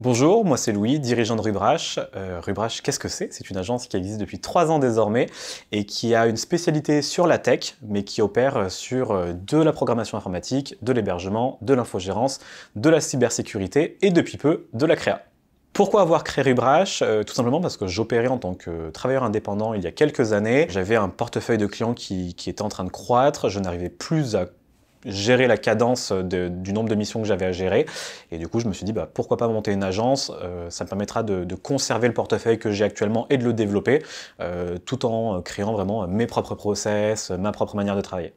Bonjour, moi c'est Louis, dirigeant de Rubrash. Rubrache, euh, Rubrash, qu'est-ce que c'est C'est une agence qui existe depuis trois ans désormais et qui a une spécialité sur la tech, mais qui opère sur euh, de la programmation informatique, de l'hébergement, de l'infogérance, de la cybersécurité et depuis peu de la créa. Pourquoi avoir créé Rubrash euh, Tout simplement parce que j'opérais en tant que travailleur indépendant il y a quelques années. J'avais un portefeuille de clients qui, qui était en train de croître, je n'arrivais plus à gérer la cadence du nombre de missions que j'avais à gérer. Et du coup, je me suis dit, bah, pourquoi pas monter une agence euh, Ça me permettra de, conserver le portefeuille que j'ai actuellement et de le développer, euh, tout en euh, créant vraiment mes propres process, ma propre manière de travailler.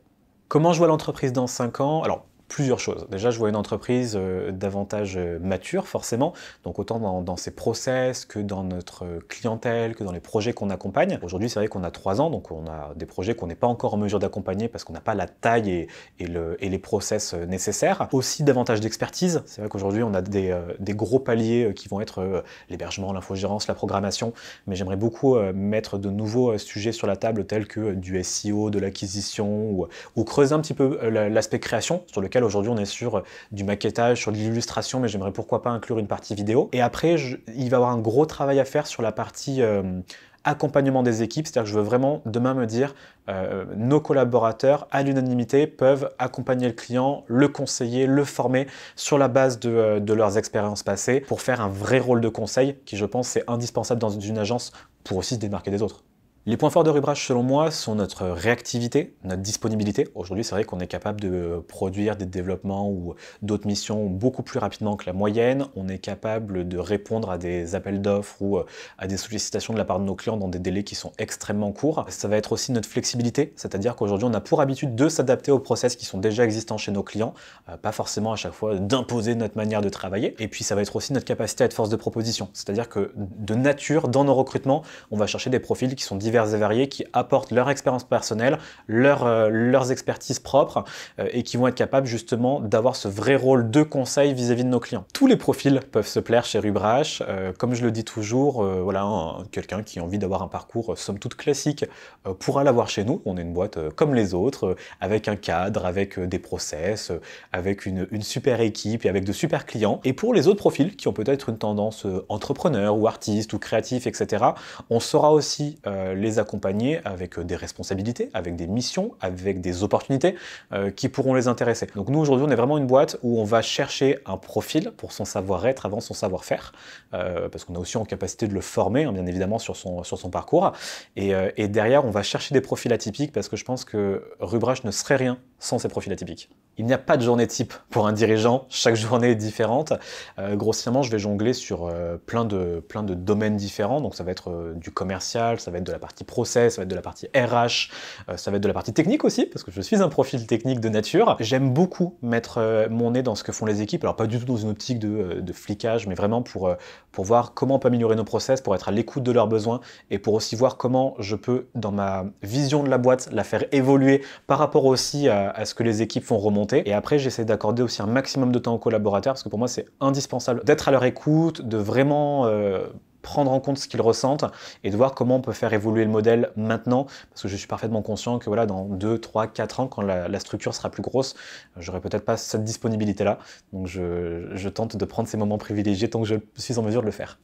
Comment je vois l'entreprise dans 5 ans Alors, plusieurs choses. Déjà, je vois une entreprise euh, davantage euh, mature, forcément, donc autant dans, ses process que dans notre clientèle, que dans les projets qu'on accompagne. Aujourd'hui, c'est vrai qu'on a trois ans, donc on a des projets qu'on n'est pas encore en mesure d'accompagner parce qu'on n'a pas la taille et, le, et, les process euh, nécessaires. Aussi, davantage d'expertise. C'est vrai qu'aujourd'hui, on a des, gros paliers qui vont être l'hébergement, l'infogérance, la programmation, mais j'aimerais beaucoup mettre de nouveaux sujets sur la table tels que du SEO, de l'acquisition, ou, ou, creuser un petit peu l'aspect création sur lequel aujourd'hui on est sur euh, du maquettage, sur de l'illustration, mais j'aimerais pourquoi pas inclure une partie vidéo. Et après, il va y avoir un gros travail à faire sur la partie euh, accompagnement des équipes, c'est-à-dire que je veux vraiment demain me dire euh, nos collaborateurs à l'unanimité peuvent accompagner le client, le conseiller, le former sur la base de, de leurs expériences passées pour faire un vrai rôle de conseil qui je pense c'est indispensable dans une agence pour aussi se démarquer des autres. Les points forts de Rubrash, selon moi, sont notre réactivité, notre disponibilité. Aujourd'hui, c'est vrai qu'on est capable de produire des développements ou d'autres missions beaucoup plus rapidement que la moyenne. On est capable de répondre à des appels d'offres ou euh, à des sollicitations de la part de nos clients dans des délais qui sont extrêmement courts. Ça va être aussi notre flexibilité, c'est-à-dire qu'aujourd'hui, on a pour habitude de s'adapter aux process qui sont déjà existants chez nos clients, euh, pas forcément à chaque fois d'imposer notre manière de travailler. Et puis, ça va être aussi notre capacité à être force de proposition, c'est-à-dire que de nature, dans nos recrutements, on va chercher des profils qui sont divers et variés qui apportent leur expérience personnelle, leur, euh, leurs expertises propres euh, et qui vont être capables justement d'avoir ce vrai rôle de conseil vis-à-vis de nos clients. Tous les profils peuvent se plaire chez Rubrache. Euh, comme je le dis toujours, voilà, quelqu'un qui a envie d'avoir un parcours somme toute classique pourra l'avoir chez nous. On est une boîte comme les autres, avec un cadre, avec des process, avec une, super équipe et avec de super clients. Et pour les autres profils qui ont peut-être une tendance entrepreneur ou artiste ou créatif, etc., on saura aussi les accompagner avec euh, des responsabilités, avec des missions, avec des opportunités euh, qui pourront les intéresser. Donc nous aujourd'hui on est vraiment une boîte où on va chercher un profil pour son savoir-être avant son savoir-faire, euh, parce qu'on a aussi en capacité de le former hein, bien évidemment sur son, sur son parcours. Et, derrière on va chercher des profils atypiques parce que je pense que Rubrache ne serait rien sans ses profils atypiques. Il n'y a pas de journée type pour un dirigeant, chaque journée est différente. grossièrement, je vais jongler sur plein, de, plein de domaines différents, donc ça va être du commercial, ça va être de la partie process, ça va être de la partie RH, euh, ça va être de la partie technique aussi, parce que je suis un profil technique de nature. J'aime beaucoup mettre euh, mon nez dans ce que font les équipes, alors pas du tout dans une optique de, euh, flicage, mais vraiment pour, pour voir comment on améliorer nos process, pour être à l'écoute de leurs besoins, et pour aussi voir comment je peux, dans ma vision de la boîte, la faire évoluer par rapport aussi à, ce que les équipes font remonter. Et après, j'essaie d'accorder aussi un maximum de temps aux collaborateurs, parce que pour moi, c'est indispensable d'être à leur écoute, de vraiment prendre en compte ce qu'ils ressentent et de voir comment on peut faire évoluer le modèle maintenant, parce que je suis parfaitement conscient que voilà, dans 2, 3, 4 ans, quand la, structure sera plus grosse, j'aurai peut-être pas cette disponibilité-là. Donc je tente de prendre ces moments privilégiés tant que je suis en mesure de le faire.